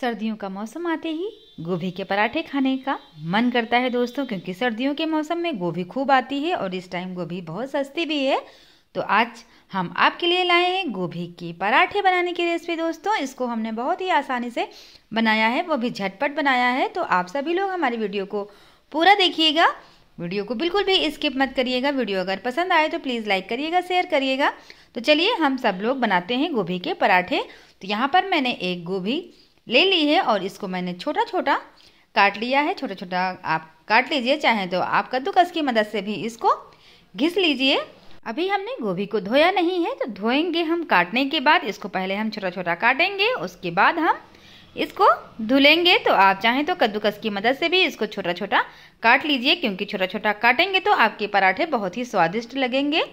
सर्दियों का मौसम आते ही गोभी के पराठे खाने का मन करता है दोस्तों क्योंकि सर्दियों के मौसम में गोभी खूब आती है और इस टाइम गोभी बहुत सस्ती भी है तो आज हम आपके लिए लाए हैं गोभी के पराठे बनाने की रेसिपी दोस्तों इसको हमने बहुत ही आसानी से बनाया है वो भी झटपट बनाया है तो आप सभी लोग हमारी वीडियो को पूरा देखिएगा वीडियो को बिल्कुल भी स्किप मत करिएगा वीडियो अगर पसंद आए तो प्लीज़ लाइक करिएगा शेयर करिएगा तो चलिए हम सब लोग बनाते हैं गोभी के पराठे तो यहाँ पर मैंने एक गोभी ले ली है और इसको मैंने छोटा छोटा काट लिया है छोटा छोटा आप काट लीजिए चाहे तो आप कद्दूकस की मदद से भी इसको घिस लीजिए अभी हमने गोभी को धोया नहीं है तो धोएंगे हम काटने के बाद इसको पहले हम छोटा छोटा काटेंगे उसके बाद हम इसको धुलेंगे तो आप चाहें तो कद्दूकस की मदद से भी इसको छोटा छोटा काट लीजिए क्योंकि छोटा छोटा काटेंगे तो आपके पराठे बहुत ही स्वादिष्ट लगेंगे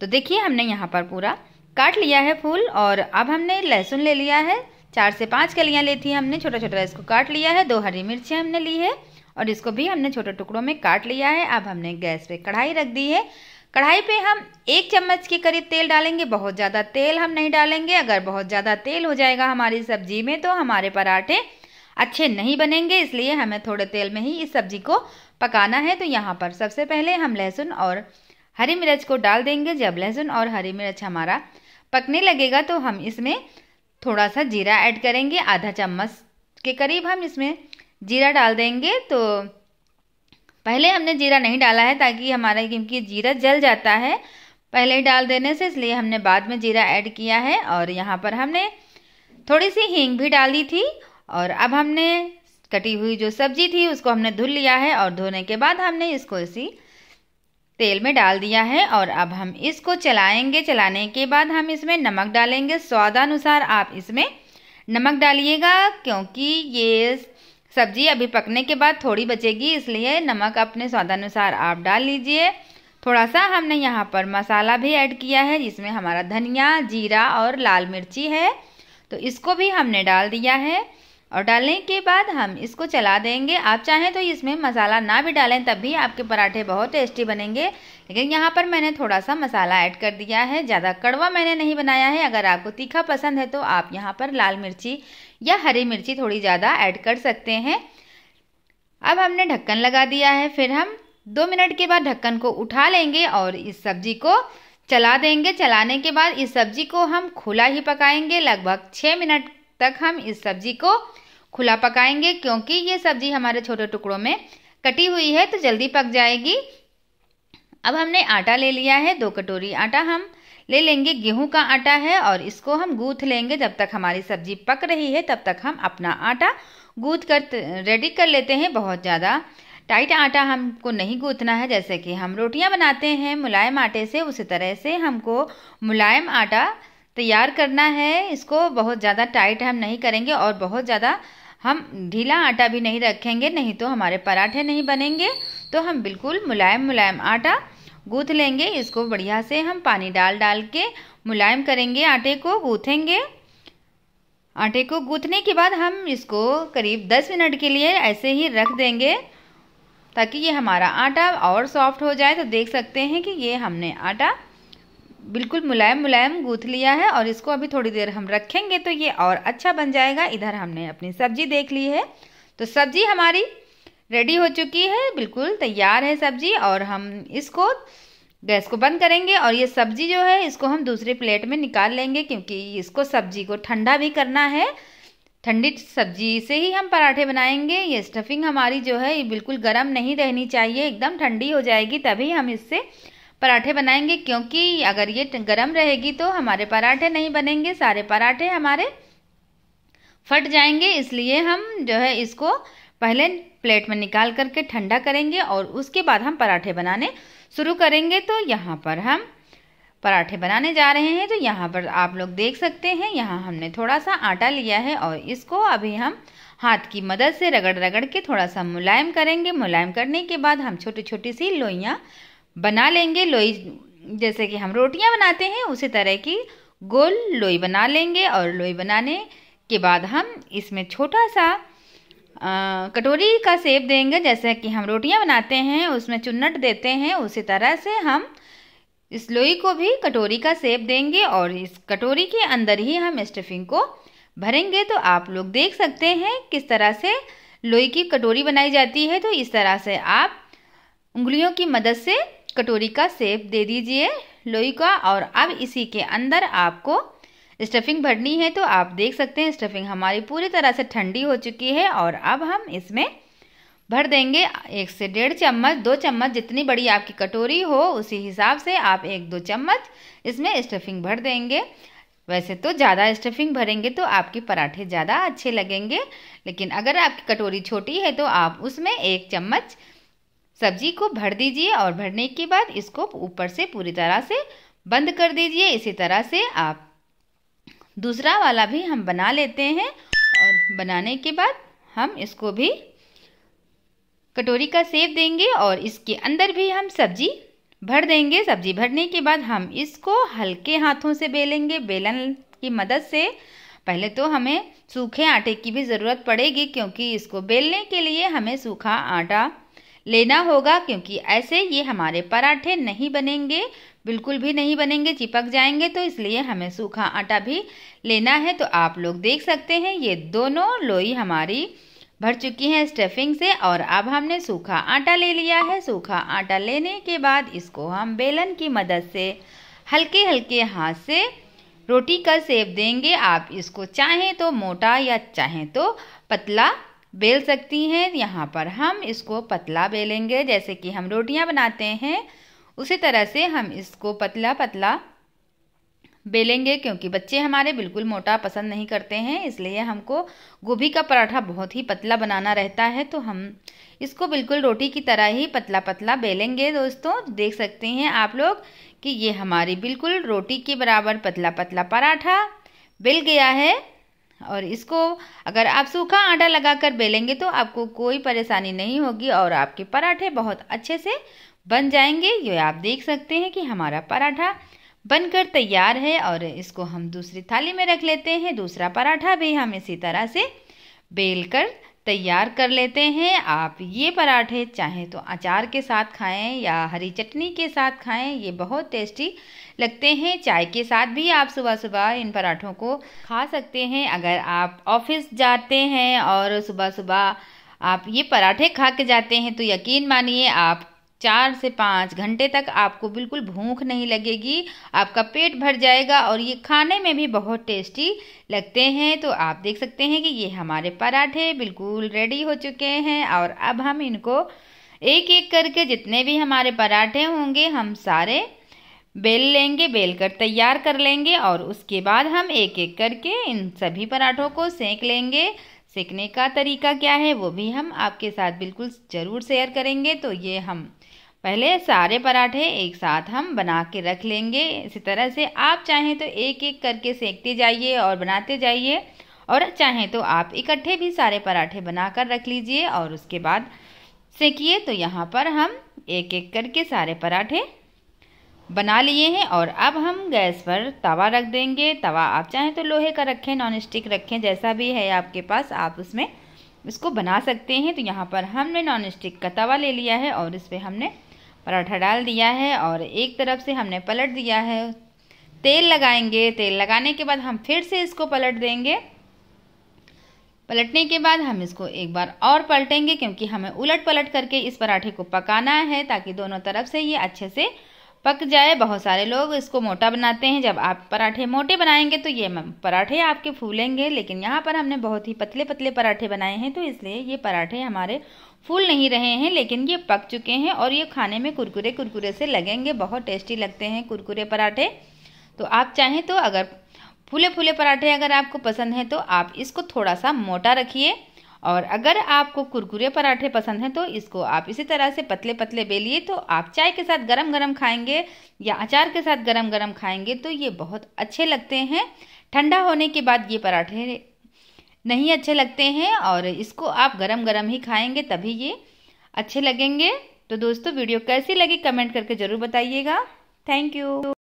तो देखिए हमने यहाँ पर पूरा काट लिया है फूल और अब हमने लहसुन ले लिया है चार से पांच कलियां ली थी हमने छोटा छोटा इसको काट लिया है दो हरी मिर्ची हमने ली है और इसको भी हमने छोटे टुकड़ों में काट लिया है अब हमने गैस पे कढ़ाई रख दी है कढ़ाई पे हम एक चम्मच के करीब तेल डालेंगे बहुत ज़्यादा तेल हम नहीं डालेंगे अगर बहुत ज़्यादा तेल हो जाएगा हमारी सब्जी में तो हमारे पराठे अच्छे नहीं बनेंगे इसलिए हमें थोड़े तेल में ही इस सब्जी को पकाना है तो यहाँ पर सबसे पहले हम लहसुन और हरी मिर्च को डाल देंगे जब लहसुन और हरी मिर्च हमारा पकने लगेगा तो हम इसमें थोड़ा सा जीरा ऐड करेंगे आधा चम्मच के करीब हम इसमें जीरा डाल देंगे तो पहले हमने जीरा नहीं डाला है ताकि हमारा क्योंकि जीरा जल जाता है पहले ही डाल देने से इसलिए हमने बाद में जीरा ऐड किया है और यहाँ पर हमने थोड़ी सी हींग भी डाली थी और अब हमने कटी हुई जो सब्जी थी उसको हमने धुल लिया है और धोने के बाद हमने इसको इसी तेल में डाल दिया है और अब हम इसको चलाएंगे चलाने के बाद हम इसमें नमक डालेंगे स्वादानुसार आप इसमें नमक डालिएगा क्योंकि ये सब्जी अभी पकने के बाद थोड़ी बचेगी इसलिए नमक अपने स्वादानुसार आप डाल लीजिए थोड़ा सा हमने यहाँ पर मसाला भी ऐड किया है जिसमें हमारा धनिया जीरा और लाल मिर्ची है तो इसको भी हमने डाल दिया है और डालने के बाद हम इसको चला देंगे आप चाहें तो इसमें मसाला ना भी डालें तब भी आपके पराठे बहुत टेस्टी बनेंगे लेकिन यहाँ पर मैंने थोड़ा सा मसाला ऐड कर दिया है ज़्यादा कड़वा मैंने नहीं बनाया है अगर आपको तीखा पसंद है तो आप यहाँ पर लाल मिर्ची या हरी मिर्ची थोड़ी ज़्यादा ऐड कर सकते हैं अब हमने ढक्कन लगा दिया है फिर हम दो मिनट के बाद ढक्कन को उठा लेंगे और इस सब्जी को चला देंगे चलाने के बाद इस सब्जी को हम खुला ही पकाएंगे लगभग छः मिनट तक हम इस सब्जी को खुला पकाएंगे क्योंकि ये सब्जी हमारे छोटे टुकड़ों में कटी हुई है तो जल्दी पक जाएगी अब हमने आटा ले लिया है दो कटोरी आटा हम ले लेंगे गेहूं का आटा है और इसको हम गूथ लेंगे जब तक हमारी सब्जी पक रही है तब तक हम अपना आटा गूथ कर रेडी कर लेते हैं बहुत ज़्यादा टाइट आटा हमको नहीं गूथना है जैसे कि हम रोटियां बनाते हैं मुलायम आटे से उसी तरह से हमको मुलायम आटा तैयार करना है इसको बहुत ज़्यादा टाइट हम नहीं करेंगे और बहुत ज़्यादा हम ढीला आटा भी नहीं रखेंगे नहीं तो हमारे पराठे नहीं बनेंगे तो हम बिल्कुल मुलायम मुलायम आटा गूँथ लेंगे इसको बढ़िया से हम पानी डाल डाल के मुलायम करेंगे आटे को गूँथेंगे आटे को गूँथने के बाद हम इसको करीब 10 मिनट के लिए ऐसे ही रख देंगे ताकि ये हमारा आटा और सॉफ्ट हो जाए तो देख सकते हैं कि ये हमने आटा बिल्कुल मुलायम मुलायम गूथ लिया है और इसको अभी थोड़ी देर हम रखेंगे तो ये और अच्छा बन जाएगा इधर हमने अपनी सब्जी देख ली है तो सब्जी हमारी रेडी हो चुकी है बिल्कुल तैयार है सब्जी और हम इसको गैस को बंद करेंगे और ये सब्जी जो है इसको हम दूसरे प्लेट में निकाल लेंगे क्योंकि इसको सब्जी को ठंडा भी करना है ठंडी सब्जी से ही हम पराठे बनाएंगे ये स्टफिंग हमारी जो है ये बिल्कुल गर्म नहीं रहनी चाहिए एकदम ठंडी हो जाएगी तभी हम इससे पराठे बनाएंगे क्योंकि अगर ये गर्म रहेगी तो हमारे पराठे नहीं बनेंगे सारे पराठे हमारे फट जाएंगे इसलिए हम जो है इसको पहले प्लेट में निकाल करके ठंडा करेंगे और उसके बाद हम पराठे बनाने शुरू करेंगे तो यहाँ पर हम पराठे बनाने जा रहे हैं तो यहाँ पर आप लोग देख सकते हैं यहाँ हमने थोड़ा सा आटा लिया है और इसको अभी हम हाथ की मदद से रगड़ रगड़ के थोड़ा सा मुलायम करेंगे मुलायम करने के बाद हम छोटी छोटी सी लोइयाँ बना लेंगे लोई जैसे कि हम रोटियां बनाते हैं उसी तरह की गोल लोई बना लेंगे और लोई बनाने के बाद हम इसमें छोटा सा आ, कटोरी का सेप देंगे जैसे कि हम रोटियां बनाते हैं उसमें चुन्नट देते हैं उसी तरह से हम इस लोई को भी कटोरी का सेप देंगे और इस कटोरी के अंदर ही हम स्टफिंग को भरेंगे तो आप लोग देख सकते हैं किस तरह से लोई की कटोरी बनाई जाती है तो इस तरह से आप उंगलियों की मदद से कटोरी का सेप दे दीजिए लोई का और अब इसी के अंदर आपको स्टफिंग भरनी है तो आप देख सकते हैं स्टफिंग हमारी पूरी तरह से ठंडी हो चुकी है और अब हम इसमें भर देंगे एक से डेढ़ चम्मच दो चम्मच जितनी बड़ी आपकी कटोरी हो उसी हिसाब से आप एक दो चम्मच इसमें स्टफिंग भर देंगे वैसे तो ज़्यादा स्टफिंग भरेंगे तो आपके पराठे ज़्यादा अच्छे लगेंगे लेकिन अगर आपकी कटोरी छोटी है तो आप उसमें एक चम्मच सब्जी को भर दीजिए और भरने के बाद इसको ऊपर से पूरी तरह से बंद कर दीजिए इसी तरह से आप दूसरा वाला भी हम बना लेते हैं और बनाने के बाद हम इसको भी कटोरी का सेब देंगे और इसके अंदर भी हम सब्जी भर देंगे सब्जी भरने के बाद हम इसको हल्के हाथों से बेलेंगे बेलन की मदद से पहले तो हमें सूखे आटे की भी ज़रूरत पड़ेगी क्योंकि इसको बेलने के लिए हमें सूखा आटा लेना होगा क्योंकि ऐसे ये हमारे पराठे नहीं बनेंगे बिल्कुल भी नहीं बनेंगे चिपक जाएंगे तो इसलिए हमें सूखा आटा भी लेना है तो आप लोग देख सकते हैं ये दोनों लोई हमारी भर चुकी हैं स्टफिंग से और अब हमने सूखा आटा ले लिया है सूखा आटा लेने के बाद इसको हम बेलन की मदद से हल्के हल्के हाथ से रोटी का सेप देंगे आप इसको चाहें तो मोटा या चाहें तो पतला बेल सकती हैं यहाँ पर हम इसको पतला बेलेंगे जैसे कि हम रोटियाँ बनाते हैं उसी तरह से हम इसको पतला पतला बेलेंगे क्योंकि बच्चे हमारे बिल्कुल मोटा पसंद नहीं करते हैं इसलिए हमको गोभी का पराठा बहुत ही पतला बनाना रहता है तो हम इसको बिल्कुल रोटी की तरह ही पतला पतला बेलेंगे दोस्तों देख सकते हैं आप लोग कि ये हमारी बिल्कुल रोटी के बराबर पतला पतला पराठा बेल गया है और इसको अगर आप सूखा आटा लगाकर बेलेंगे तो आपको कोई परेशानी नहीं होगी और आपके पराठे बहुत अच्छे से बन जाएंगे ये आप देख सकते हैं कि हमारा पराठा बनकर तैयार है और इसको हम दूसरी थाली में रख लेते हैं दूसरा पराठा भी हम इसी तरह से बेल कर तैयार कर लेते हैं आप ये पराठे चाहें तो अचार के साथ खाएं या हरी चटनी के साथ खाएं ये बहुत टेस्टी लगते हैं चाय के साथ भी आप सुबह सुबह इन पराठों को खा सकते हैं अगर आप ऑफिस जाते हैं और सुबह सुबह आप ये पराठे खा के जाते हैं तो यकीन मानिए आप चार से पाँच घंटे तक आपको बिल्कुल भूख नहीं लगेगी आपका पेट भर जाएगा और ये खाने में भी बहुत टेस्टी लगते हैं तो आप देख सकते हैं कि ये हमारे पराठे बिल्कुल रेडी हो चुके हैं और अब हम इनको एक एक करके जितने भी हमारे पराठे होंगे हम सारे बेल लेंगे बेल कर तैयार कर लेंगे और उसके बाद हम एक एक करके इन सभी पराठों को सेंक लेंगे सेकने का तरीका क्या है वो भी हम आपके साथ बिल्कुल ज़रूर शेयर करेंगे तो ये हम पहले सारे पराठे एक साथ हम बना के रख लेंगे इसी तरह से आप चाहें तो एक एक करके सेकते जाइए और बनाते जाइए और चाहें तो आप इकट्ठे भी सारे पराठे बना कर रख लीजिए और उसके बाद सेकिए तो यहाँ पर हम एक एक करके सारे पराठे बना लिए हैं और अब हम गैस पर तवा रख देंगे तवा आप चाहें तो लोहे का रखें नॉन स्टिक रखें जैसा भी है आपके पास आप उसमें इसको बना सकते हैं तो यहाँ पर हमने नॉन स्टिक का तवा ले लिया है और इस पर हमने पराठा डाल दिया है और एक तरफ से हमने पलट दिया है तेल लगाएंगे तेल लगाने के बाद हम फिर से इसको पलट देंगे पलटने के बाद हम इसको एक बार और पलटेंगे क्योंकि हमें उलट पलट करके इस पराठे को पकाना है ताकि दोनों तरफ से ये अच्छे से पक जाए बहुत सारे लोग इसको मोटा बनाते हैं जब आप पराठे मोटे बनाएंगे तो ये पराठे आपके फूलेंगे लेकिन यहाँ पर हमने बहुत ही पतले पतले पराठे बनाए हैं तो इसलिए ये पराठे हमारे फूल नहीं रहे हैं लेकिन ये पक चुके हैं और ये खाने में कुरकुरे कुरकुरे से लगेंगे बहुत टेस्टी लगते हैं कुरकुरे पराठे तो आप चाहें तो अगर फूले फूले पराठे अगर आपको पसंद है तो आप इसको थोड़ा सा मोटा रखिए और अगर आपको कुरकुरे पराठे पसंद हैं तो इसको आप इसी तरह से पतले पतले बेलिए तो आप चाय के साथ गरम गरम खाएंगे या अचार के साथ गरम गरम खाएंगे तो ये बहुत अच्छे लगते हैं ठंडा होने के बाद ये पराठे नहीं अच्छे लगते हैं और इसको आप गरम गरम ही खाएंगे तभी ये अच्छे लगेंगे तो दोस्तों वीडियो कैसी लगी कमेंट करके ज़रूर बताइएगा थैंक यू